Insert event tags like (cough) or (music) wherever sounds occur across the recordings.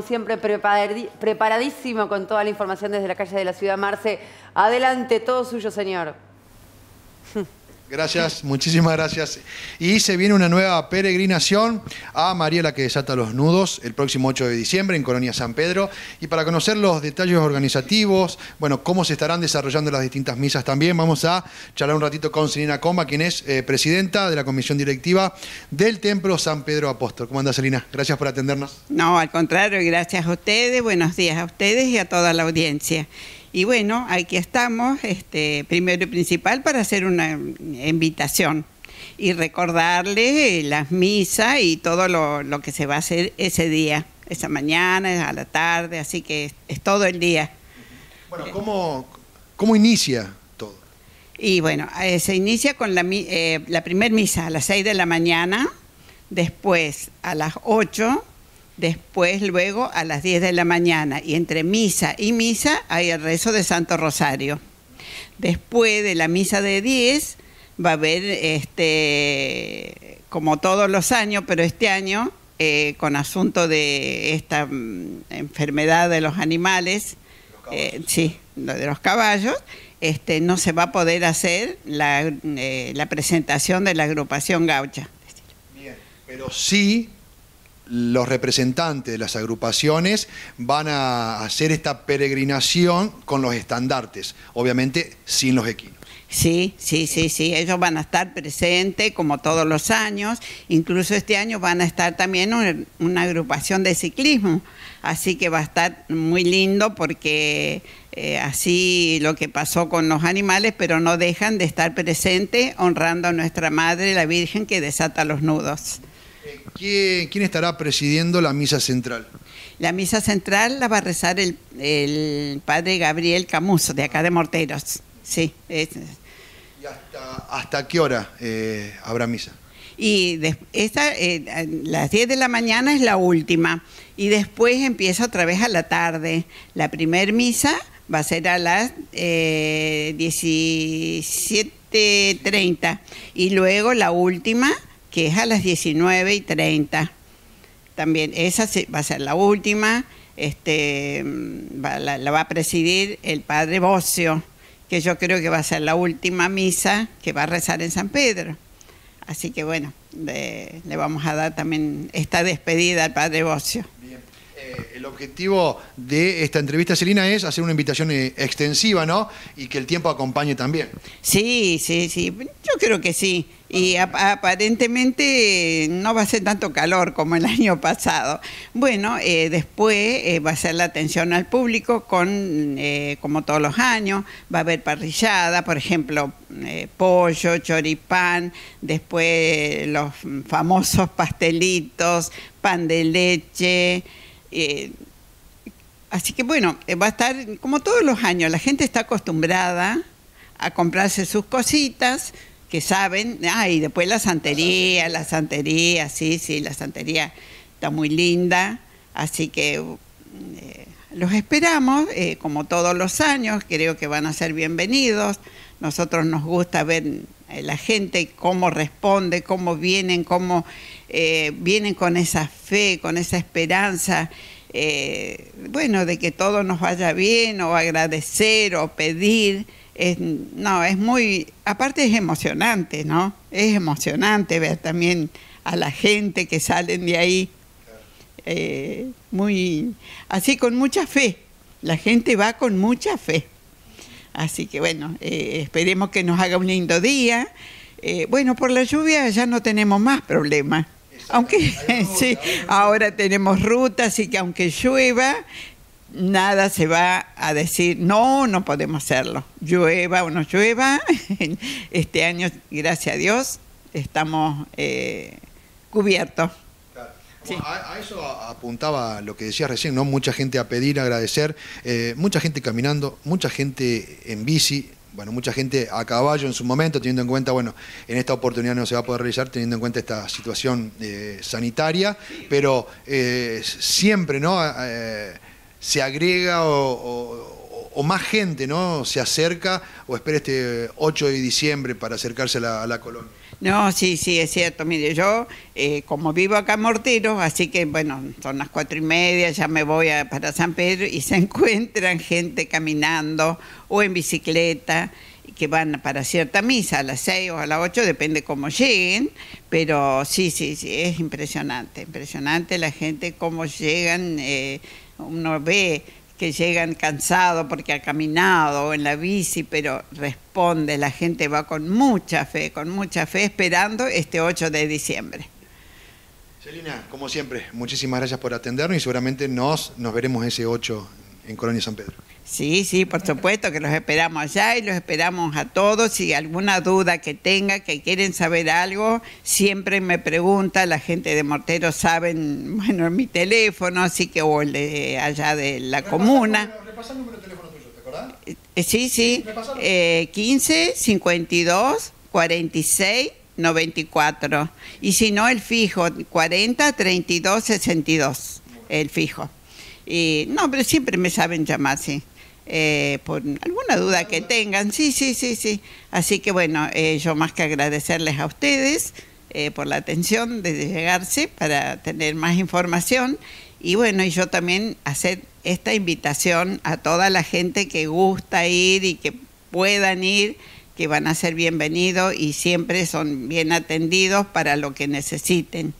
siempre, preparadísimo con toda la información desde la calle de la ciudad Marce. Adelante, todo suyo, señor. (laughs) Gracias, muchísimas gracias. Y se viene una nueva peregrinación a María la que desata los nudos el próximo 8 de diciembre en Colonia San Pedro. Y para conocer los detalles organizativos, bueno, cómo se estarán desarrollando las distintas misas también, vamos a charlar un ratito con Selina Coma, quien es eh, presidenta de la comisión directiva del Templo San Pedro Apóstol. ¿Cómo anda, Selina? Gracias por atendernos. No, al contrario, gracias a ustedes, buenos días a ustedes y a toda la audiencia. Y bueno, aquí estamos, este, primero y principal, para hacer una invitación y recordarle eh, las misas y todo lo, que se va a hacer ese día, esa mañana, a la tarde, así que es, todo el día. Bueno, ¿cómo, inicia todo? Y bueno, eh, se inicia con la, eh, la primera misa a las 6 de la mañana, después a las 8 después luego a las 10 de la mañana y entre misa y misa hay el rezo de Santo Rosario. Después de la misa de 10 va a haber, este, como todos los años, pero este año, eh, con asunto de esta mm, enfermedad de los animales, eh, de los caballos, este, no se va a poder hacer la, eh, la presentación de la agrupación gaucha. Bien, pero sí los representantes de las agrupaciones van a hacer esta peregrinación con los estandartes, obviamente sin los equinos. Sí, sí, sí, sí, ellos van a estar presentes como todos los años, incluso este año van a estar también una, agrupación de ciclismo, así que va a estar muy lindo porque eh, así lo que pasó con los animales, pero no dejan de estar presentes honrando a nuestra Madre, la Virgen, que desata los nudos. Eh, ¿Quién, estará presidiendo la misa central? La misa central la va a rezar el, padre Gabriel Camuso, de acá de Morteros. Sí. ¿Y hasta, qué hora eh, habrá misa? Y eh, las 10 de la mañana es la última. Y después empieza otra vez a la tarde. La primer misa va a ser a las 17.30. Y luego la última que es a las 19 y 30. También esa va a ser la última, este, mm, la, va a presidir el padre Bocio, que yo creo que va a ser la última misa que va a rezar en San Pedro. Así que bueno, le vamos a dar también esta despedida al padre Bocio. Eh, el objetivo de esta entrevista, Selina, es hacer una invitación eh, extensiva, ¿no? Y que el tiempo acompañe también. Sí, sí, sí. Yo creo que sí. Y aparentemente eh, no va a ser tanto calor como el (laughs) año pasado. Bueno, después va a ser la atención al público con, como todos los años, va a haber parrillada, por ejemplo, pollo, choripán, después los famosos pastelitos, pan de leche. Eh, así que bueno, eh, va a estar como todos los años, la gente está acostumbrada a comprarse sus cositas que saben, ah, y después la santería, la santería, sí, sí, la santería está muy linda, así que eh, los esperamos, como todos los años, creo que van a ser bienvenidos, nosotros nos gusta ver eh, la gente, cómo responde, cómo vienen, cómo eh, vienen con esa fe, con esa esperanza, eh, bueno, de que todo nos vaya bien, o agradecer, o pedir. no, es muy, aparte es emocionante, ¿no? Es emocionante ver también a la gente que salen de ahí, muy, así con mucha fe. La gente va con mucha fe. Así que bueno, eh, esperemos que nos haga un lindo día. Eh, bueno, por la lluvia ya no tenemos más problemas. Aunque (laughs) sí, ahora tenemos ruta, así que aunque llueva, nada se va a decir, no, no podemos hacerlo. Llueva o no llueva, (laughs) este año, gracias a Dios, estamos eh, cubiertos. A, eso apuntaba lo que decías recién, ¿no? Mucha gente a pedir, agradecer, eh, mucha gente caminando, mucha gente en bici, bueno, mucha gente a caballo en su momento, teniendo en cuenta, bueno, en esta oportunidad no se va a poder realizar teniendo en cuenta esta situación eh, sanitaria, pero eh, siempre, ¿no? se agrega o, más gente, ¿no? Se acerca o espera este 8 de diciembre para acercarse a la colonia. No, sí, sí, es cierto. Mire, yo eh, como vivo acá en Mortiro, así que bueno, son las cuatro y media, ya me voy para San Pedro y (laughs) se encuentran gente caminando o en bicicleta que van para cierta misa, a las seis o a las ocho, depende cómo lleguen, pero sí, sí, sí, es impresionante, impresionante la gente, cómo llegan, eh, uno ve que llegan cansados porque ha caminado o en la bici, pero responde, la gente va con mucha fe, con mucha fe esperando este 8 de diciembre. Celina, como siempre, muchísimas gracias por atendernos y seguramente nos, nos veremos ese 8 en Colonia San Pedro. Sí, sí, por supuesto que los esperamos allá y los esperamos a todos. Si alguna duda que tenga, que quieren saber algo, siempre me pregunta. La gente de Mortero saben, (laughs) bueno, mi teléfono, así que o de, allá de la comuna. comuna. Repasa el número de teléfono tuyo, ¿te acordás? Eh, eh, sí, sí. Eh, 15 52 46 94. Y si no, el fijo, 40 32 62. El fijo. Y, no, pero siempre me saben llamar, sí. Eh, por alguna duda que tengan. Sí, sí, sí, sí. Así que bueno, eh, yo más que agradecerles a ustedes eh, por la atención de llegarse para tener más información. Y bueno, y yo también hacer esta invitación a toda la gente que gusta ir y que puedan ir, que van a ser bienvenidos y siempre son bien atendidos para lo que necesiten.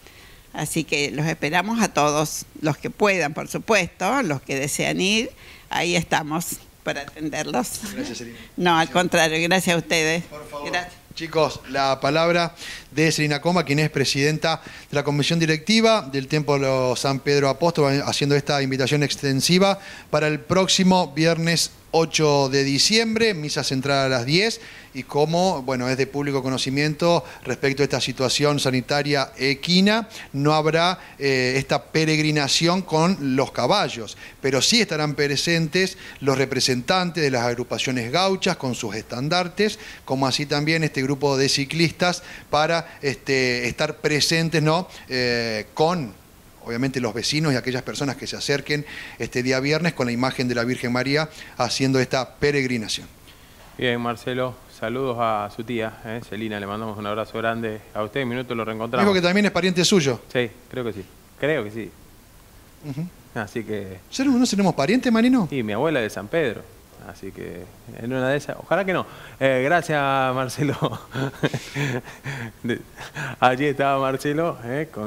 Así que los esperamos a todos, los que puedan, por supuesto, los que desean ir, ahí estamos para atenderlos. Gracias, No, al contrario, gracias a ustedes. Por favor. Gracias. Chicos, la palabra de Selina Coma, quien es presidenta de la Comisión Directiva del Templo San Pedro Apóstol, haciendo esta invitación extensiva para el próximo viernes 8 de diciembre, misa central a las 10, y como, bueno, es de público conocimiento respecto a esta situación sanitaria equina, no habrá eh, esta peregrinación con los caballos, pero sí estarán presentes los representantes de las agrupaciones gauchas con sus estandartes, como así también este grupo de ciclistas para este, estar presentes, ¿no?, eh, con obviamente los vecinos y aquellas personas que se acerquen este día viernes con la imagen de la Virgen María haciendo esta peregrinación. Bien, Marcelo, saludos a su tía, eh, Celina, le mandamos un abrazo grande a usted, en minuto lo reencontramos. Dijo que también es pariente suyo. Sí, creo que sí, creo que sí. Así que... no tenemos pariente, Marino? Sí, mi abuela de San Pedro. Así que en una de esas, ojalá que no. Eh, gracias, Marcelo. (laughs) Allí estaba Marcelo. Eh, con